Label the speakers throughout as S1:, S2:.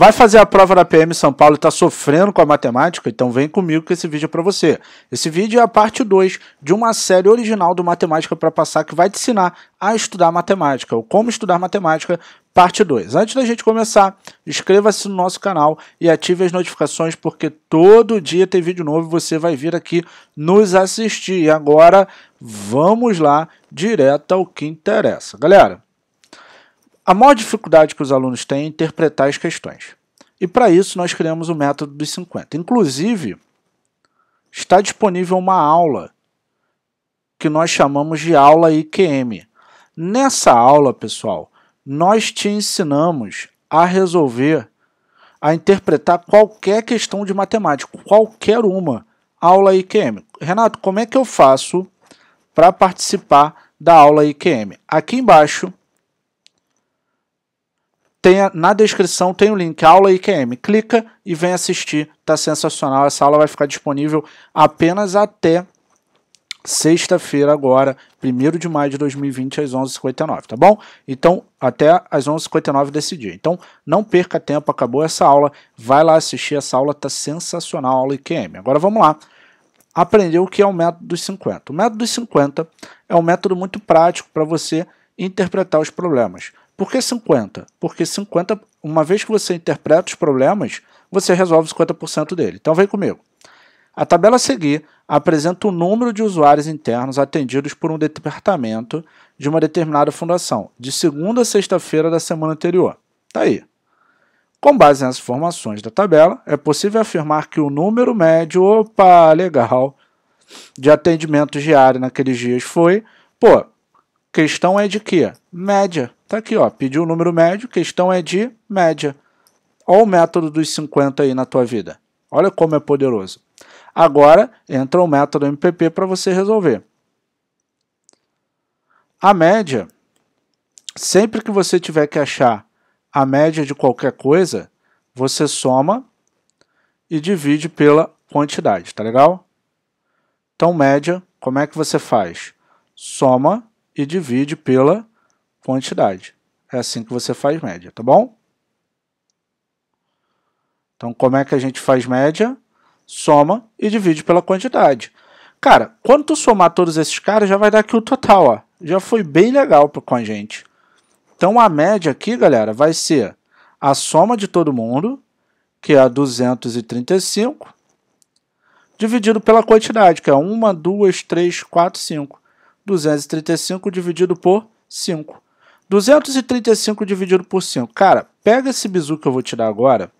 S1: Vai fazer a prova da PM São Paulo e está sofrendo com a matemática? Então vem comigo que esse vídeo é para você. Esse vídeo é a parte 2 de uma série original do Matemática para Passar que vai te ensinar a estudar matemática, ou como estudar matemática, parte 2. Antes da gente começar, inscreva-se no nosso canal e ative as notificações porque todo dia tem vídeo novo e você vai vir aqui nos assistir. E agora vamos lá direto ao que interessa. Galera, a maior dificuldade que os alunos têm é interpretar as questões. E para isso nós criamos o método dos 50. Inclusive, está disponível uma aula que nós chamamos de aula IQM. Nessa aula, pessoal, nós te ensinamos a resolver, a interpretar qualquer questão de matemática, qualquer uma, aula IQM. Renato, como é que eu faço para participar da aula IQM? Aqui embaixo tem, na descrição tem o link aula IQM. Clica e vem assistir, tá sensacional. Essa aula vai ficar disponível apenas até sexta-feira agora, 1 de maio de 2020, às 11h59, tá bom? Então, até às 11h59 desse dia. Então, não perca tempo, acabou essa aula, vai lá assistir, essa aula tá sensacional, aula IQM. Agora vamos lá, aprender o que é o método dos 50. O método dos 50 é um método muito prático para você interpretar os problemas. Por que 50? Porque 50, uma vez que você interpreta os problemas, você resolve 50% dele. Então vem comigo. A tabela a seguir apresenta o número de usuários internos atendidos por um departamento de uma determinada fundação, de segunda a sexta-feira da semana anterior. Tá aí. Com base nas informações da tabela, é possível afirmar que o número médio, opa, legal, de atendimento diário naqueles dias foi, pô, questão é de quê? Média. Tá aqui, ó, pediu o número médio, questão é de média. Olha o método dos 50 aí na tua vida. Olha como é poderoso. Agora entra o método MPP para você resolver. A média, sempre que você tiver que achar a média de qualquer coisa, você soma e divide pela quantidade, tá legal? Então, média, como é que você faz? Soma e divide pela quantidade quantidade. É assim que você faz média, tá bom? Então, como é que a gente faz média? Soma e divide pela quantidade. Cara, quando tu somar todos esses caras, já vai dar aqui o total, ó. Já foi bem legal com a gente. Então, a média aqui, galera, vai ser a soma de todo mundo, que é 235, dividido pela quantidade, que é 1, 2, 3, 4, 5. 235 dividido por 5. 235 dividido por 5. Cara, pega esse bizu que eu vou te dar agora,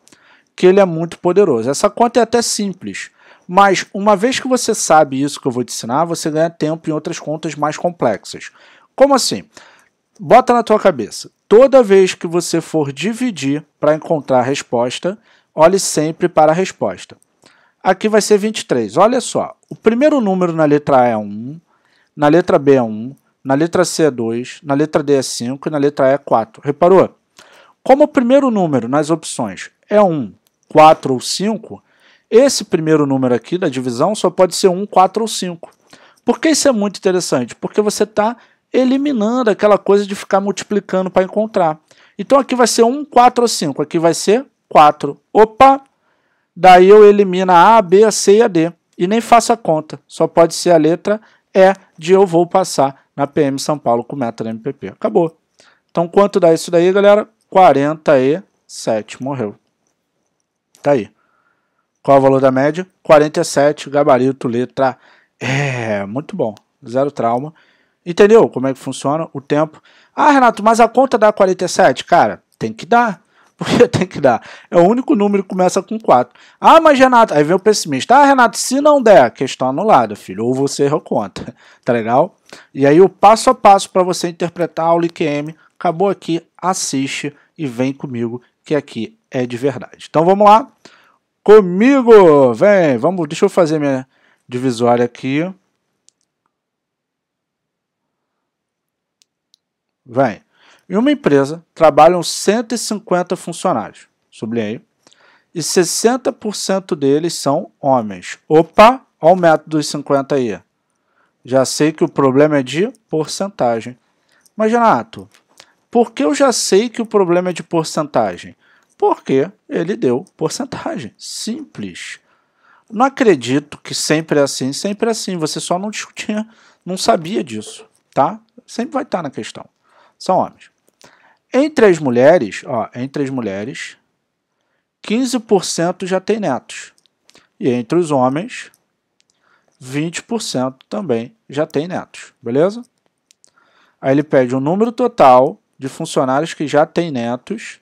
S1: que ele é muito poderoso. Essa conta é até simples, mas uma vez que você sabe isso que eu vou te ensinar, você ganha tempo em outras contas mais complexas. Como assim? Bota na tua cabeça. Toda vez que você for dividir para encontrar a resposta, olhe sempre para a resposta. Aqui vai ser 23. Olha só, o primeiro número na letra A é 1, na letra B é 1, na letra C é 2, na letra D é 5 e na letra E é 4. Reparou? Como o primeiro número nas opções é 1, 4 ou 5, esse primeiro número aqui da divisão só pode ser 1, 4 ou 5. Por que isso é muito interessante? Porque você está eliminando aquela coisa de ficar multiplicando para encontrar. Então aqui vai ser 1, 4 ou 5. Aqui vai ser 4. Opa! Daí eu elimino a A, B, a C e a D. E nem faço a conta. Só pode ser a letra E de eu vou passar na PM São Paulo com meta da MPP. Acabou. Então, quanto dá isso daí, galera? 47 morreu. Tá aí. Qual é o valor da média? 47, gabarito, letra É, muito bom. Zero trauma. Entendeu como é que funciona o tempo? Ah, Renato, mas a conta dá 47? Cara, tem que dar porque tem que dar. É o único número que começa com 4. Ah, mas Renato, aí vem o pessimista. Ah, Renato, se não der, questão é anulada, filho, ou você errou tá legal? E aí o passo a passo para você interpretar a aula IQM, acabou aqui, assiste e vem comigo, que aqui é de verdade. Então vamos lá, comigo, vem, vamos, deixa eu fazer minha divisória aqui. Vem. Em uma empresa trabalham 150 funcionários, sublinhei, e 60% deles são homens. Opa, olha o método dos 50 aí. Já sei que o problema é de porcentagem. Mas, Renato, por que eu já sei que o problema é de porcentagem? Porque ele deu porcentagem. Simples. Não acredito que sempre é assim, sempre é assim. Você só não discutia, não sabia disso, tá? Sempre vai estar na questão. São homens. Entre as mulheres, ó, entre as mulheres, 15% já tem netos. E entre os homens, 20% também já tem netos, beleza? Aí ele pede o número total de funcionários que já têm netos.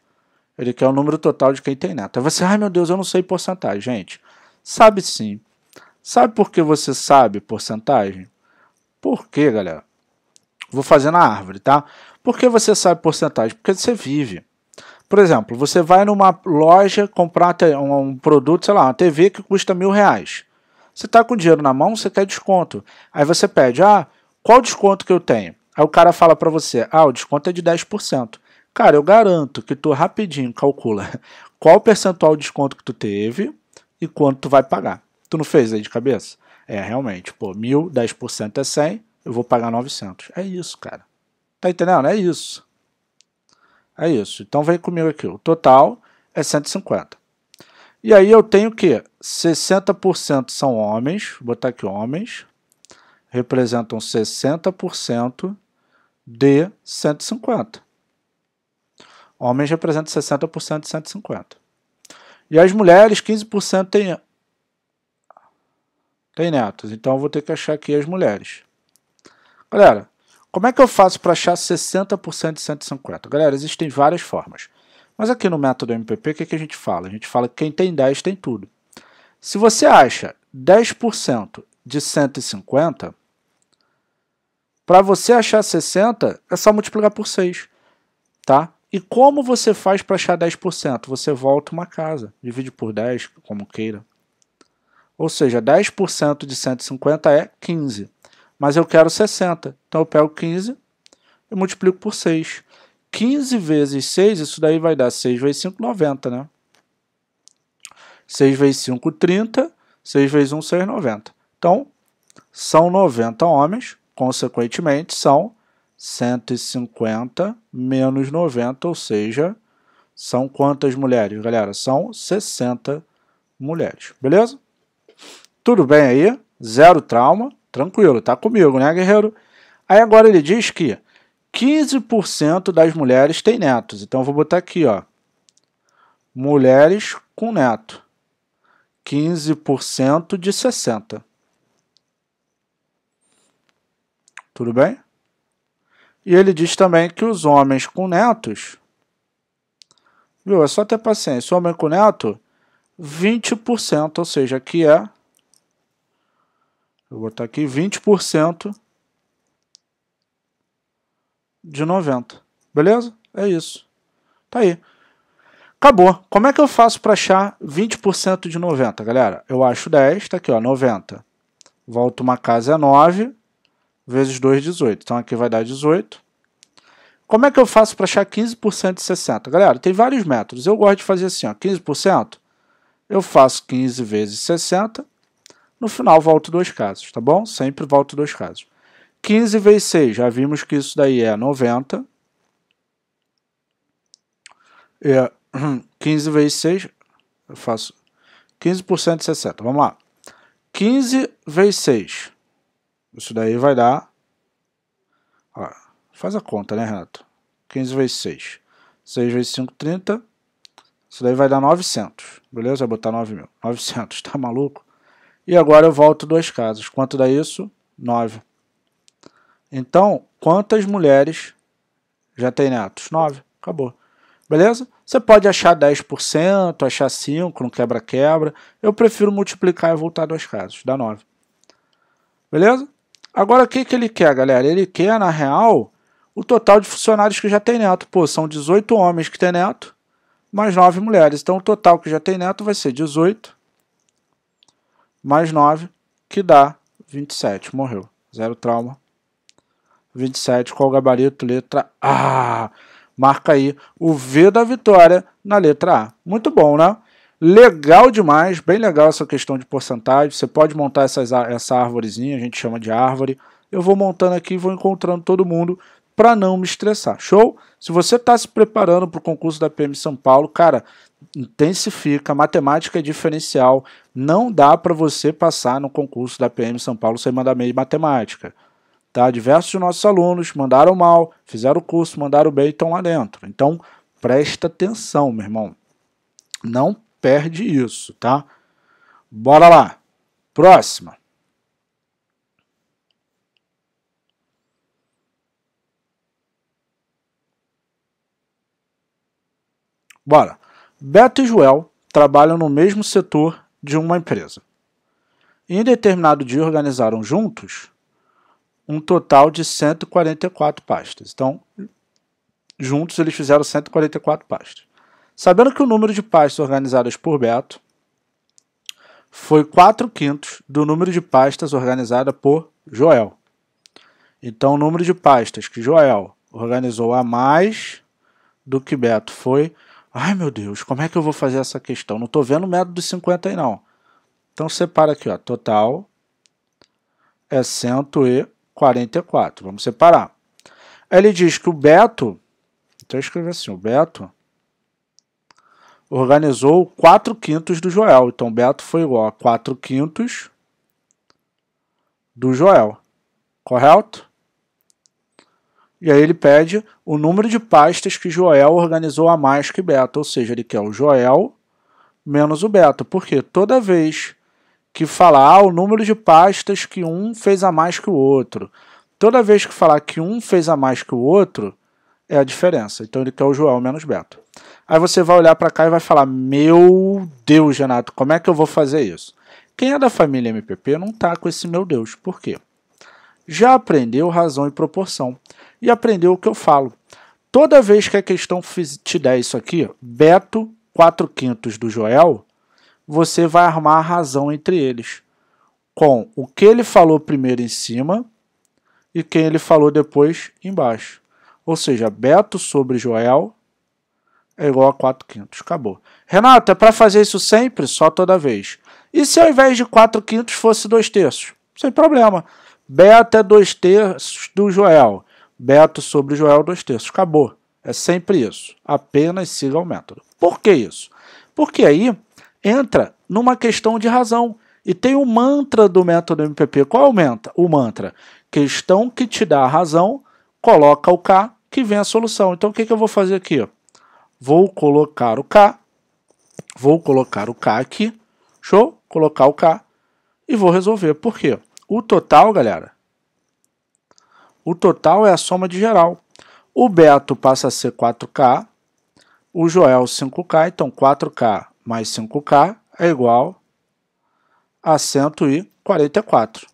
S1: Ele quer o número total de quem tem neto. Aí você, ai meu Deus, eu não sei porcentagem, gente. Sabe sim. Sabe por que você sabe porcentagem? Por quê, galera? Vou fazer na árvore, tá? Por que você sabe porcentagem? Porque você vive. Por exemplo, você vai numa loja comprar um produto, sei lá, uma TV que custa mil reais. Você está com dinheiro na mão, você quer desconto. Aí você pede, ah, qual desconto que eu tenho? Aí o cara fala para você, ah, o desconto é de 10%. Cara, eu garanto que tu rapidinho calcula qual percentual de desconto que tu teve e quanto tu vai pagar. Tu não fez aí de cabeça? É, realmente, pô, mil, 10% é 100, eu vou pagar 900. É isso, cara. Tá entendendo? É isso. É isso. Então vem comigo aqui. O total é 150. E aí eu tenho que 60% são homens, vou botar aqui homens, representam 60% de 150. Homens representam 60% de 150. E as mulheres, 15% têm tem netos. Então eu vou ter que achar aqui as mulheres. Galera, como é que eu faço para achar 60% de 150? Galera, existem várias formas. Mas aqui no método MPP, o que, que a gente fala? A gente fala que quem tem 10 tem tudo. Se você acha 10% de 150, para você achar 60, é só multiplicar por 6. Tá? E como você faz para achar 10%? Você volta uma casa, divide por 10, como queira. Ou seja, 10% de 150 é 15 mas eu quero 60. Então eu pego 15 e multiplico por 6. 15 vezes 6, isso daí vai dar 6 vezes 5, 90, né? 6 vezes 5, 30. 6 vezes 1, 6, 90. Então, são 90 homens, consequentemente, são 150 menos 90, ou seja, são quantas mulheres, galera? São 60 mulheres, beleza? Tudo bem aí? Zero trauma tranquilo, tá comigo, né, guerreiro? Aí agora ele diz que 15% das mulheres têm netos. Então eu vou botar aqui, ó. Mulheres com neto. 15% de 60. Tudo bem? E ele diz também que os homens com netos. Viu? É só ter paciência. O homem com neto, 20%, ou seja, que é vou botar aqui 20% de 90. Beleza? É isso. Tá aí. Acabou. Como é que eu faço para achar 20% de 90, galera? Eu acho 10, tá aqui, ó, 90. Volto uma casa é 9, vezes 2, 18. Então aqui vai dar 18. Como é que eu faço para achar 15% de 60? Galera, tem vários métodos. Eu gosto de fazer assim, ó, 15%. Eu faço 15 vezes 60 no final, volto dois casos, tá bom? Sempre volto dois casos. 15 vezes 6, já vimos que isso daí é 90. É, 15 hum, vezes 6, eu faço 15% de 60. Vamos lá. 15 vezes 6. Isso daí vai dar... Ó, faz a conta, né, Renato? 15 vezes 6. 6 vezes 5, 30. Isso daí vai dar 900. Beleza? Vai botar 9 mil. 900, tá maluco? E agora eu volto duas casas. Quanto dá isso? 9. Então, quantas mulheres já têm netos? 9. Acabou. Beleza? Você pode achar 10%, achar 5, não quebra-quebra. Eu prefiro multiplicar e voltar duas casas. Dá 9. Beleza? Agora, o que, que ele quer, galera? Ele quer, na real, o total de funcionários que já tem neto. Pô, são 18 homens que têm neto, mais 9 mulheres. Então, o total que já tem neto vai ser 18 mais 9, que dá 27. Morreu. Zero trauma. 27, qual o gabarito? Letra A. Marca aí o V da vitória na letra A. Muito bom, né? Legal demais, bem legal essa questão de porcentagem. Você pode montar essas, essa árvorezinha, a gente chama de árvore. Eu vou montando aqui e vou encontrando todo mundo para não me estressar. Show? Se você está se preparando para o concurso da PM São Paulo, cara, intensifica, matemática é diferencial. Não dá para você passar no concurso da PM São Paulo sem mandar meio de matemática. Tá? Diversos nossos alunos mandaram mal, fizeram o curso, mandaram bem e estão lá dentro. Então, presta atenção, meu irmão. Não perde isso, tá? Bora lá. Próxima. Bora. Beto e Joel trabalham no mesmo setor de uma empresa. Em determinado dia organizaram juntos um total de 144 pastas. Então, juntos eles fizeram 144 pastas. Sabendo que o número de pastas organizadas por Beto foi 4 quintos do número de pastas organizada por Joel. Então, o número de pastas que Joel organizou a mais do que Beto foi Ai meu Deus, como é que eu vou fazer essa questão? Não estou vendo o método dos 50 aí não. Então separa aqui, ó, total é 144. Vamos separar. ele diz que o Beto, então eu escrevi assim, o Beto organizou 4 quintos do Joel. Então Beto foi igual a 4 quintos do Joel. Correto? E aí ele pede o número de pastas que Joel organizou a mais que Beto, ou seja, ele quer o Joel menos o Beto, porque toda vez que falar ah, o número de pastas que um fez a mais que o outro, toda vez que falar que um fez a mais que o outro, é a diferença. Então ele quer o Joel menos Beto. Aí você vai olhar para cá e vai falar: Meu Deus, Renato, como é que eu vou fazer isso? Quem é da família MPP não tá com esse meu Deus. Por quê? já aprendeu razão e proporção e aprendeu o que eu falo. Toda vez que a questão te der isso aqui, Beto 4 quintos do Joel, você vai armar a razão entre eles com o que ele falou primeiro em cima e quem ele falou depois embaixo. Ou seja, Beto sobre Joel é igual a 4 quintos. Acabou. Renato, é para fazer isso sempre? Só toda vez. E se ao invés de 4 quintos fosse 2 terços? Sem problema beta dois terços do Joel. Beta sobre Joel dois terços. Acabou. É sempre isso. Apenas siga o método. Por que isso? Porque aí entra numa questão de razão. E tem o mantra do método MPP. Qual aumenta? É o mantra. Questão que te dá a razão, coloca o K, que vem a solução. Então o que, que eu vou fazer aqui? Vou colocar o K, vou colocar o K aqui, show? Colocar o K e vou resolver. Por quê? O total, galera, o total é a soma de geral. O Beto passa a ser 4K, o Joel 5K, então 4K mais 5K é igual a 144.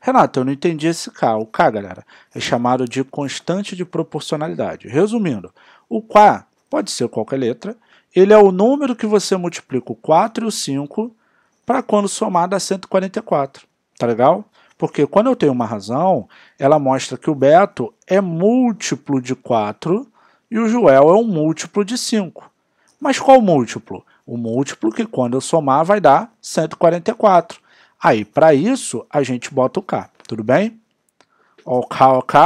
S1: Renato, eu não entendi esse K. O K, galera, é chamado de constante de proporcionalidade. Resumindo, o K pode ser qualquer letra, ele é o número que você multiplica o 4 e o 5 para quando somar dá 144. Tá legal? Porque quando eu tenho uma razão, ela mostra que o Beto é múltiplo de 4 e o Joel é um múltiplo de 5. Mas qual múltiplo? O múltiplo que quando eu somar vai dar 144. Aí, para isso, a gente bota o K, tudo bem? OK, OK.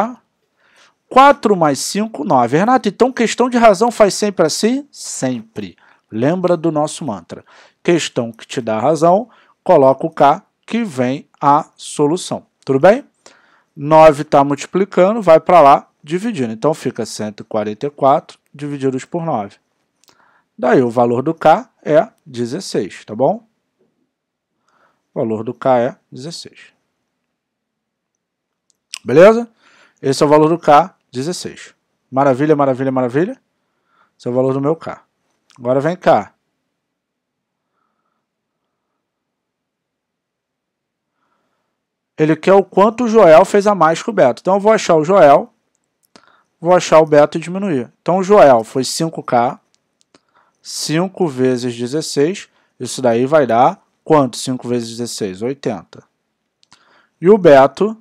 S1: 4 mais 5, 9. Renato, então questão de razão faz sempre assim? Sempre. Lembra do nosso mantra. Questão que te dá razão, coloca o K que vem a solução. Tudo bem? 9 está multiplicando, vai para lá, dividindo. Então fica 144 divididos por 9. Daí o valor do K é 16, tá bom? O valor do K é 16. Beleza? Esse é o valor do K, 16. Maravilha, maravilha, maravilha. Esse é o valor do meu K. Agora vem cá. Ele quer o quanto o Joel fez a mais que o Beto. Então eu vou achar o Joel, vou achar o Beto e diminuir. Então o Joel foi 5K, 5 vezes 16, isso daí vai dar quanto 5 vezes 16? 80. E o Beto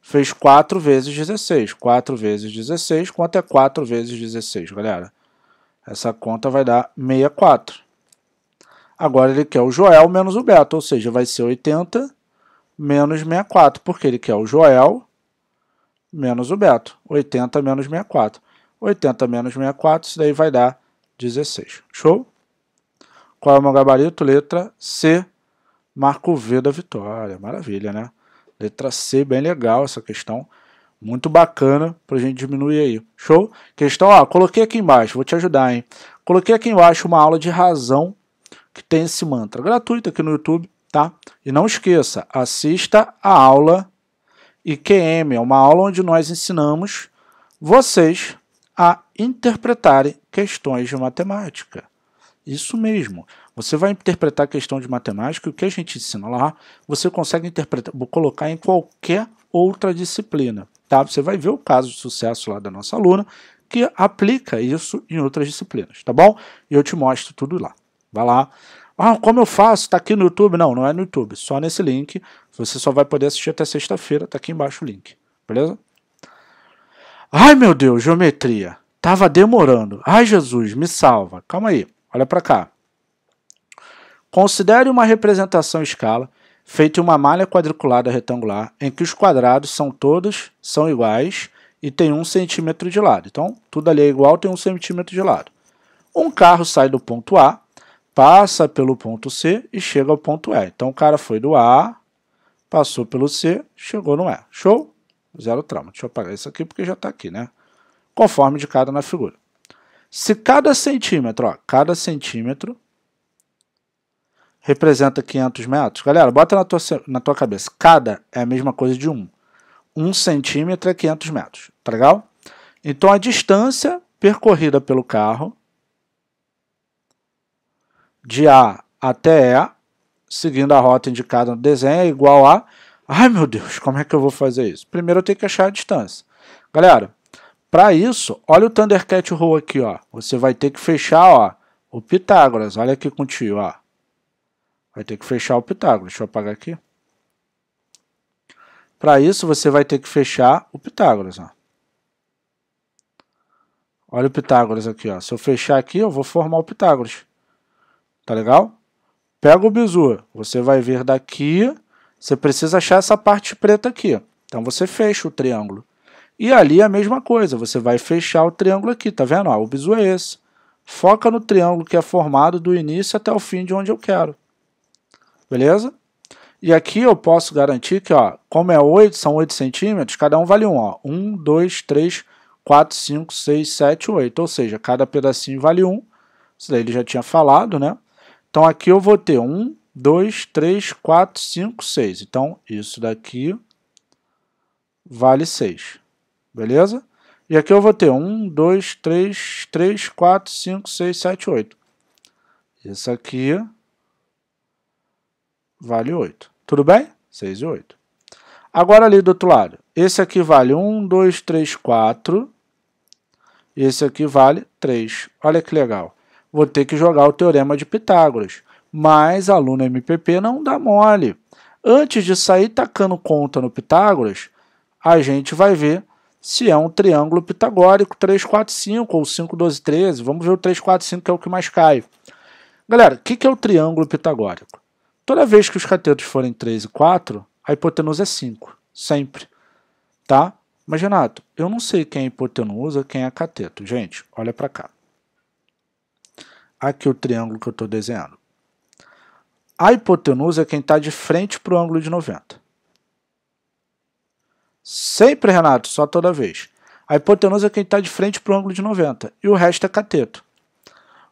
S1: fez 4 vezes 16. 4 vezes 16, quanto é 4 vezes 16, galera? Essa conta vai dar 64. Agora ele quer o Joel menos o Beto, ou seja, vai ser 80 menos 64, porque ele quer o Joel menos o Beto. 80 menos 64. 80 menos 64, isso daí vai dar 16. Show? Qual é o meu gabarito? Letra C. Marco V da vitória. Maravilha, né? Letra C, bem legal essa questão. Muito bacana para a gente diminuir aí. Show? Questão, ó, coloquei aqui embaixo, vou te ajudar, hein? Coloquei aqui embaixo uma aula de razão que tem esse mantra gratuito aqui no YouTube, tá? E não esqueça, assista a aula IQM, é uma aula onde nós ensinamos vocês a interpretarem questões de matemática. Isso mesmo. Você vai interpretar a questão de matemática, o que a gente ensina lá, você consegue interpretar, colocar em qualquer outra disciplina. Tá? Você vai ver o caso de sucesso lá da nossa aluna, que aplica isso em outras disciplinas, tá bom? E eu te mostro tudo lá. Vai lá. Ah, como eu faço? Tá aqui no YouTube? Não, não é no YouTube. Só nesse link. Você só vai poder assistir até sexta-feira. Tá aqui embaixo o link. Beleza? Ai, meu Deus, geometria. Tava demorando. Ai, Jesus, me salva. Calma aí. Olha para cá. Considere uma representação em escala feita em uma malha quadriculada retangular em que os quadrados são todos são iguais e tem um centímetro de lado. Então, tudo ali é igual, tem um centímetro de lado. Um carro sai do ponto A passa pelo ponto C e chega ao ponto E. Então o cara foi do A, passou pelo C, chegou no E. Show? Zero trauma. Deixa eu apagar isso aqui porque já está aqui, né? Conforme indicado na figura. Se cada centímetro, ó, cada centímetro representa 500 metros. Galera, bota na tua, na tua cabeça. Cada é a mesma coisa de Um. um centímetro é 500 metros, tá legal? Então a distância percorrida pelo carro de A até E, seguindo a rota indicada no desenho, é igual a. Ai meu Deus, como é que eu vou fazer isso? Primeiro eu tenho que achar a distância. Galera, para isso, olha o Thundercat Row aqui, ó. Você vai ter que fechar, ó, o Pitágoras. Olha aqui com tio, ó. Vai ter que fechar o Pitágoras. Deixa eu apagar aqui. Para isso, você vai ter que fechar o Pitágoras, ó. Olha o Pitágoras aqui, ó. Se eu fechar aqui, eu vou formar o Pitágoras. Tá legal? Pega o bizu. Você vai vir daqui. Você precisa achar essa parte preta aqui. Então você fecha o triângulo. E ali é a mesma coisa. Você vai fechar o triângulo aqui. Tá vendo? Ó, o bizu é esse. Foca no triângulo que é formado do início até o fim de onde eu quero. Beleza? E aqui eu posso garantir que, ó, como é 8, são 8 centímetros, cada um vale 1. Ó. 1, 2, 3, 4, 5, 6, 7, 8. Ou seja, cada pedacinho vale 1. Isso daí ele já tinha falado, né? Então aqui eu vou ter 1, 2, 3, 4, 5, 6. Então isso daqui vale 6. Beleza? E aqui eu vou ter 1, 2, 3, 3, 4, 5, 6, 7, 8. Isso aqui vale 8. Tudo bem? 6 e 8. Agora ali do outro lado. Esse aqui vale 1, 2, 3, 4. Esse aqui vale 3. Olha que legal vou ter que jogar o Teorema de Pitágoras. Mas aluno MPP não dá mole. Antes de sair tacando conta no Pitágoras, a gente vai ver se é um triângulo pitagórico 3, 4, 5 ou 5, 12, 13. Vamos ver o 3, 4, 5 que é o que mais cai. Galera, o que, que é o triângulo pitagórico? Toda vez que os catetos forem 3 e 4, a hipotenusa é 5, sempre. Tá? Mas, Renato, eu não sei quem é hipotenusa, quem é cateto. Gente, olha para cá aqui o triângulo que eu estou desenhando. A hipotenusa é quem está de frente para o ângulo de 90. Sempre, Renato, só toda vez. A hipotenusa é quem está de frente para o ângulo de 90 e o resto é cateto.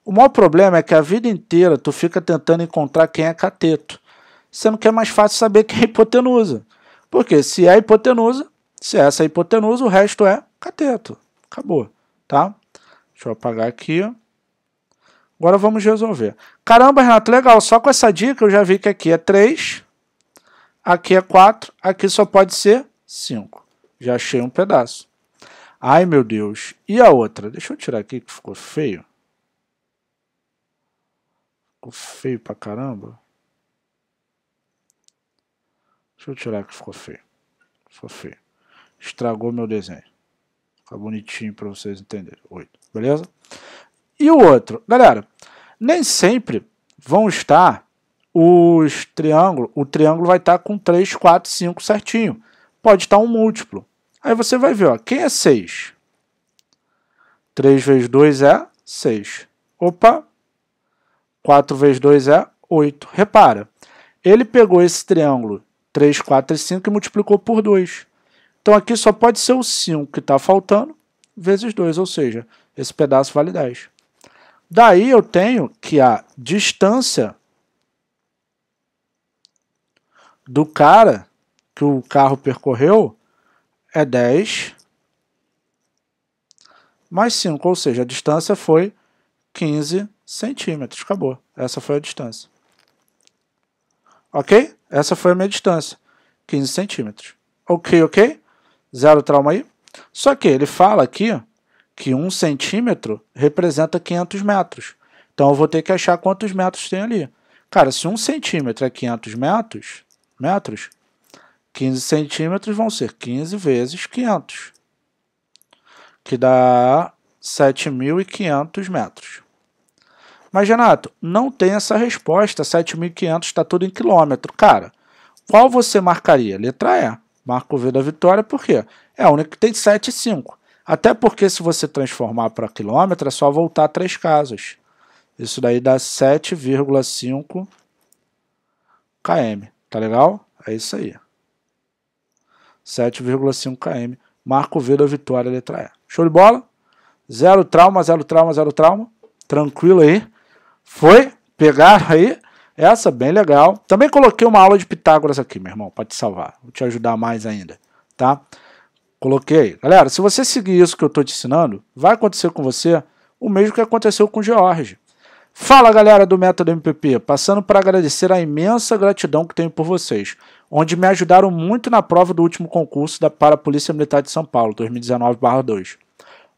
S1: O maior problema é que a vida inteira tu fica tentando encontrar quem é cateto, sendo que é mais fácil saber quem é hipotenusa. Porque se é hipotenusa, se é essa é hipotenusa, o resto é cateto. Acabou, tá? Deixa eu apagar aqui. Agora vamos resolver. Caramba, Renato, legal. Só com essa dica eu já vi que aqui é 3, aqui é 4, aqui só pode ser 5. Já achei um pedaço. Ai, meu Deus. E a outra? Deixa eu tirar aqui que ficou feio. Ficou feio pra caramba. Deixa eu tirar que ficou feio. Ficou feio. Estragou meu desenho. Fica bonitinho para vocês entenderem. Oito. Beleza? E o outro, galera, nem sempre vão estar os triângulos, o triângulo vai estar com 3, 4, 5 certinho. Pode estar um múltiplo. Aí você vai ver, ó, quem é 6? 3 vezes 2 é 6. Opa! 4 vezes 2 é 8. Repara, ele pegou esse triângulo 3, 4 e 5 e multiplicou por 2. Então aqui só pode ser o 5 que está faltando, vezes 2, ou seja, esse pedaço vale 10. Daí eu tenho que a distância do cara que o carro percorreu é 10 mais 5, ou seja, a distância foi 15 centímetros. Acabou. Essa foi a distância. Ok? Essa foi a minha distância. 15 centímetros. Ok, ok? Zero trauma aí. Só que ele fala aqui que um centímetro representa 500 metros. Então eu vou ter que achar quantos metros tem ali. Cara, se um centímetro é 500 metros, metros, 15 centímetros vão ser 15 vezes 500, que dá 7.500 metros. Mas, Renato, não tem essa resposta. 7.500 está tudo em quilômetro. Cara, qual você marcaria? Letra E. Marco V da vitória, por quê? É a única que tem 7,5. Até porque se você transformar para quilômetro, é só voltar três casas. Isso daí dá 7,5 km, tá legal? É isso aí. 7,5 km. Marco V da vitória, letra E. Show de bola? Zero trauma, zero trauma, zero trauma. Tranquilo aí. Foi? Pegaram aí? Essa, bem legal. Também coloquei uma aula de Pitágoras aqui, meu irmão, para te salvar. Vou te ajudar mais ainda, tá? Coloquei. Galera, se você seguir isso que eu estou te ensinando, vai acontecer com você o mesmo que aconteceu com o George. Fala galera do Método MPP, passando para agradecer a imensa gratidão que tenho por vocês, onde me ajudaram muito na prova do último concurso da para a Polícia Militar de São Paulo, 2019-2,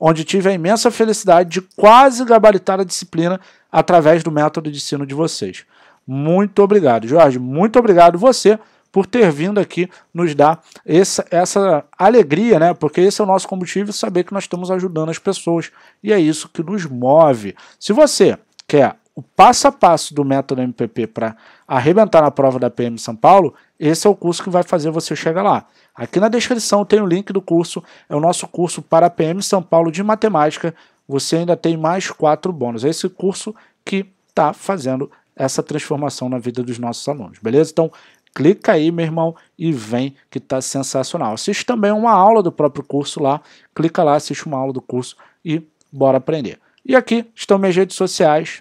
S1: onde tive a imensa felicidade de quase gabaritar a disciplina através do método de ensino de vocês. Muito obrigado, Jorge, muito obrigado você por ter vindo aqui nos dar essa, essa alegria, né? Porque esse é o nosso combustível, saber que nós estamos ajudando as pessoas. E é isso que nos move. Se você quer o passo a passo do método MPP para arrebentar na prova da PM São Paulo, esse é o curso que vai fazer você chegar lá. Aqui na descrição tem o link do curso, é o nosso curso para a PM São Paulo de Matemática. Você ainda tem mais quatro bônus. É esse curso que está fazendo essa transformação na vida dos nossos alunos, beleza? Então, Clica aí, meu irmão, e vem que tá sensacional. Assiste também uma aula do próprio curso lá. Clica lá, assiste uma aula do curso e bora aprender. E aqui estão minhas redes sociais.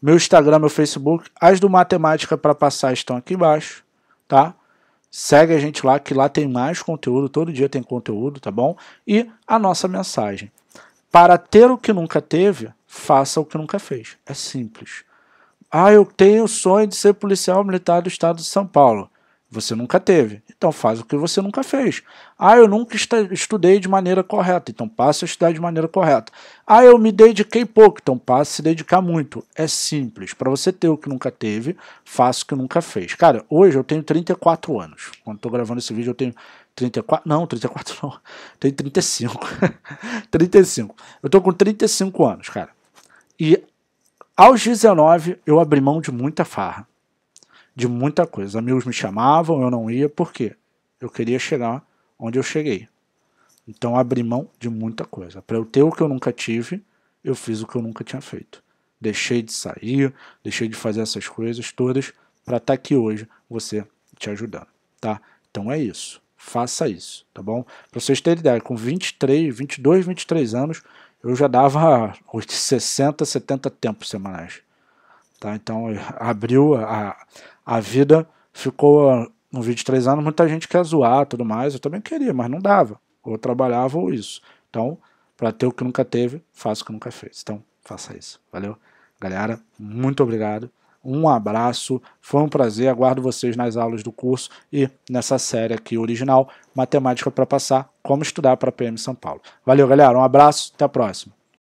S1: Meu Instagram, meu Facebook, as do Matemática para passar estão aqui embaixo, tá? Segue a gente lá que lá tem mais conteúdo, todo dia tem conteúdo, tá bom? E a nossa mensagem. Para ter o que nunca teve, faça o que nunca fez. É simples. Ah, eu tenho o sonho de ser policial militar do estado de São Paulo. Você nunca teve. Então faz o que você nunca fez. Ah, eu nunca estudei de maneira correta. Então passe a estudar de maneira correta. Ah, eu me dediquei pouco. Então passe a se dedicar muito. É simples. Para você ter o que nunca teve, faça o que nunca fez. Cara, hoje eu tenho 34 anos. Quando estou gravando esse vídeo, eu tenho 34. Não, 34 não. Tenho 35. 35. Eu estou com 35 anos, cara. E aos 19, eu abri mão de muita farra, de muita coisa. Amigos me chamavam, eu não ia, por quê? Eu queria chegar onde eu cheguei. Então, abri mão de muita coisa. Para eu ter o que eu nunca tive, eu fiz o que eu nunca tinha feito. Deixei de sair, deixei de fazer essas coisas todas para estar tá aqui hoje, você te ajudando, tá? Então é isso. Faça isso, tá bom? Para vocês terem ideia, com 23, 22, 23 anos, eu já dava os 60, 70 tempos semanais. Tá? Então abriu a, a vida, ficou ah, no 23 de anos, muita gente quer zoar tudo mais, eu também queria, mas não dava. Ou trabalhava ou isso. Então, para ter o que nunca teve, faça o que nunca fez. Então, faça isso. Valeu? Galera, muito obrigado um abraço, foi um prazer, aguardo vocês nas aulas do curso e nessa série aqui original, Matemática para Passar, Como Estudar para PM São Paulo. Valeu, galera, um abraço, até a próxima.